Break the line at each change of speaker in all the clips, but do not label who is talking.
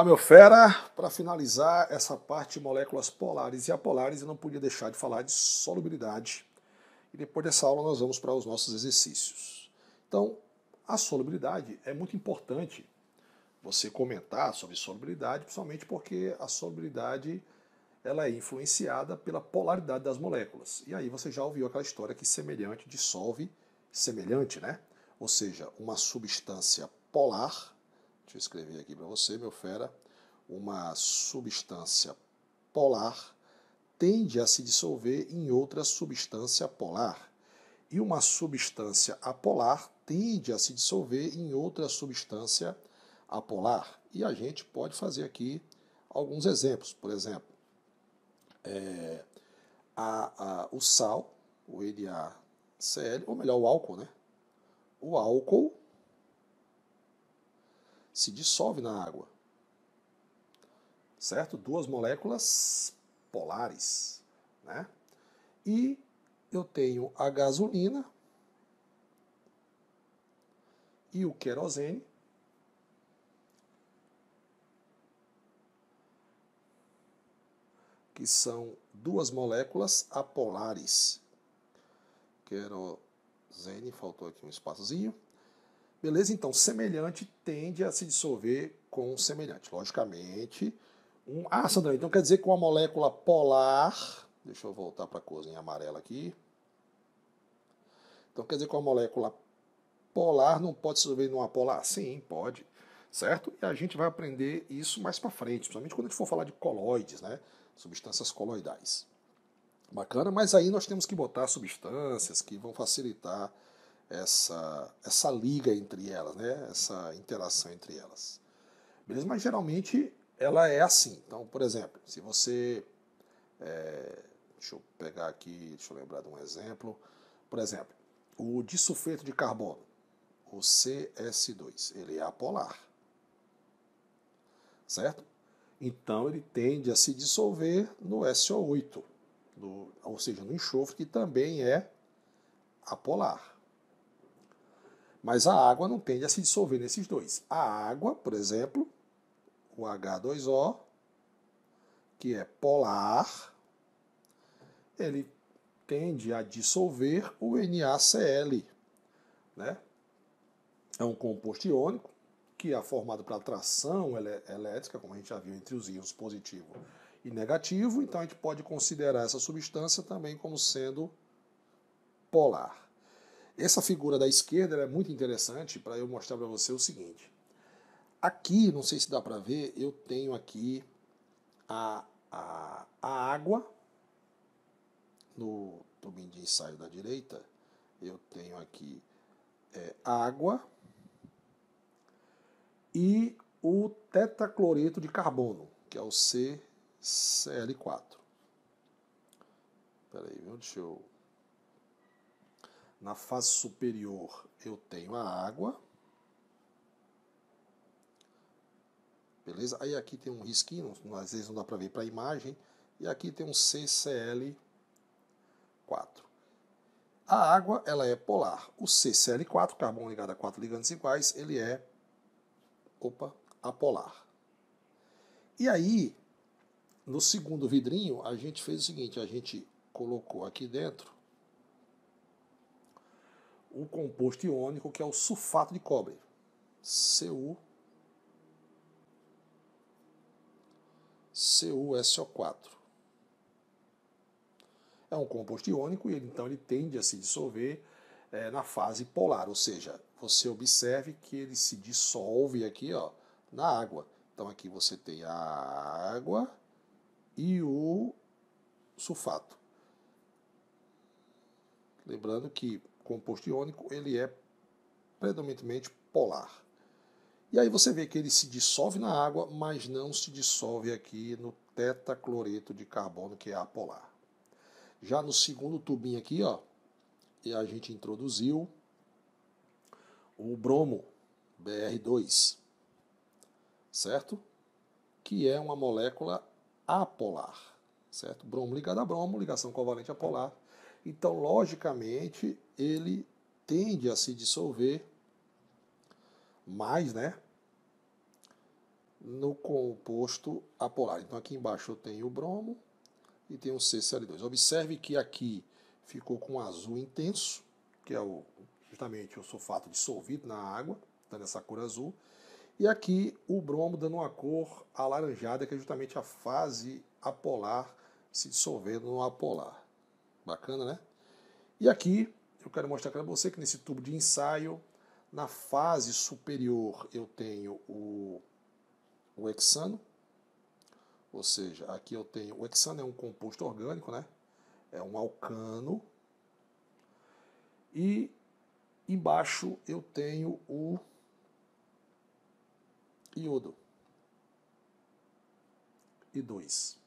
Olá, meu fera! Para finalizar essa parte de moléculas polares e apolares, eu não podia deixar de falar de solubilidade. E depois dessa aula nós vamos para os nossos exercícios. Então, a solubilidade é muito importante você comentar sobre solubilidade, principalmente porque a solubilidade ela é influenciada pela polaridade das moléculas. E aí você já ouviu aquela história que semelhante dissolve semelhante, né? Ou seja, uma substância polar Deixa eu escrever aqui para você, meu fera. Uma substância polar tende a se dissolver em outra substância polar. E uma substância apolar tende a se dissolver em outra substância apolar. E a gente pode fazer aqui alguns exemplos. Por exemplo, é, a, a, o sal, o NaCl, ou melhor, o álcool, né? O álcool se dissolve na água. Certo? Duas moléculas polares. Né? E eu tenho a gasolina e o querosene. Que são duas moléculas apolares. Querosene, faltou aqui um espaçozinho. Beleza? Então, semelhante tende a se dissolver com semelhante. Logicamente. Um... Ah, Sandra, então quer dizer que uma molécula polar. Deixa eu voltar para a cozinha amarela aqui. Então quer dizer que uma molécula polar não pode se dissolver numa polar? Sim, pode. Certo? E a gente vai aprender isso mais para frente, principalmente quando a gente for falar de coloides, né? Substâncias coloidais. Bacana, mas aí nós temos que botar substâncias que vão facilitar essa, essa liga entre elas, né? essa interação entre elas. Beleza? Mas geralmente ela é assim. Então, por exemplo, se você. É, deixa eu pegar aqui, deixa eu lembrar de um exemplo. Por exemplo, o disulfeto de carbono, o CS2, ele é apolar. Certo? Então ele tende a se dissolver no SO8, no, ou seja, no enxofre, que também é apolar. Mas a água não tende a se dissolver nesses dois. A água, por exemplo, o H2O, que é polar, ele tende a dissolver o NaCl. Né? É um composto iônico que é formado pela atração elétrica, como a gente já viu entre os íons positivo e negativo, então a gente pode considerar essa substância também como sendo polar. Essa figura da esquerda é muito interessante para eu mostrar para você o seguinte. Aqui, não sei se dá para ver, eu tenho aqui a, a, a água no tubinho de ensaio da direita. Eu tenho aqui é, água e o tetacloreto de carbono, que é o CCl4. aí deixa eu na face superior eu tenho a água. Beleza? Aí aqui tem um risquinho, às vezes não dá para ver para a imagem. E aqui tem um CCl4. A água ela é polar. O CCl4, carbono ligado a quatro ligantes iguais, ele é opa, apolar. E aí, no segundo vidrinho, a gente fez o seguinte: a gente colocou aqui dentro o composto iônico que é o sulfato de cobre, Cu CuSO4. É um composto iônico e ele, então ele tende a se dissolver é, na fase polar, ou seja, você observe que ele se dissolve aqui ó, na água. Então aqui você tem a água e o sulfato. Lembrando que composto iônico, ele é predominantemente polar. E aí você vê que ele se dissolve na água, mas não se dissolve aqui no tetacloreto de carbono, que é apolar. Já no segundo tubinho aqui, ó, a gente introduziu o bromo, BR2, certo? Que é uma molécula apolar, certo? Bromo ligado a bromo, ligação covalente apolar, então, logicamente, ele tende a se dissolver mais, né? No composto apolar. Então, aqui embaixo eu tenho o bromo e tenho o CCl2. Observe que aqui ficou com azul intenso, que é o, justamente o sulfato dissolvido na água, dando tá essa cor azul. E aqui o bromo dando uma cor alaranjada, que é justamente a fase apolar se dissolvendo no apolar. Bacana, né? E aqui eu quero mostrar para você que nesse tubo de ensaio, na fase superior eu tenho o, o hexano, ou seja, aqui eu tenho, o hexano é um composto orgânico, né? É um alcano. E embaixo eu tenho o iodo. E 2.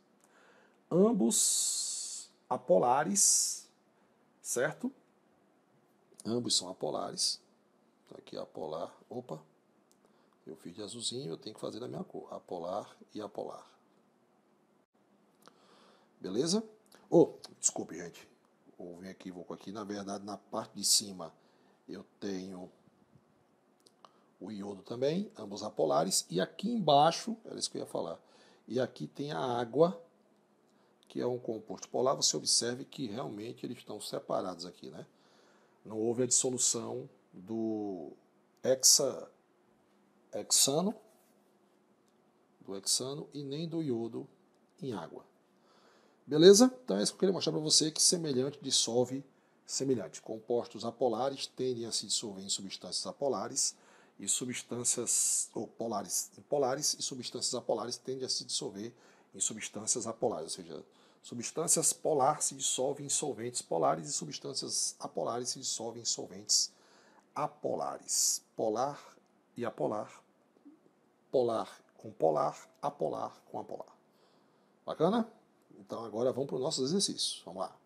Ambos apolares, certo? Ambos são apolares. Tá aqui apolar, opa, eu fiz de azulzinho, eu tenho que fazer da minha cor, apolar e apolar. Beleza? Oh, desculpe, gente. vou vir aqui, vou aqui. Na verdade, na parte de cima eu tenho o iodo também, ambos apolares. E aqui embaixo, era isso que eu ia falar. E aqui tem a água que é um composto polar, você observe que realmente eles estão separados aqui, né? Não houve a dissolução do hexa, hexano, do hexano e nem do iodo em água. Beleza? Então é isso que eu queria mostrar para você que semelhante dissolve semelhante. Compostos apolares tendem a se dissolver em substâncias apolares e substâncias ou polares, polares e substâncias apolares tendem a se dissolver em substâncias apolares, ou seja, Substâncias polares se dissolvem em solventes polares e substâncias apolares se dissolvem em solventes apolares. Polar e apolar. Polar com polar, apolar com apolar. Bacana? Então agora vamos para os nossos exercícios. Vamos lá.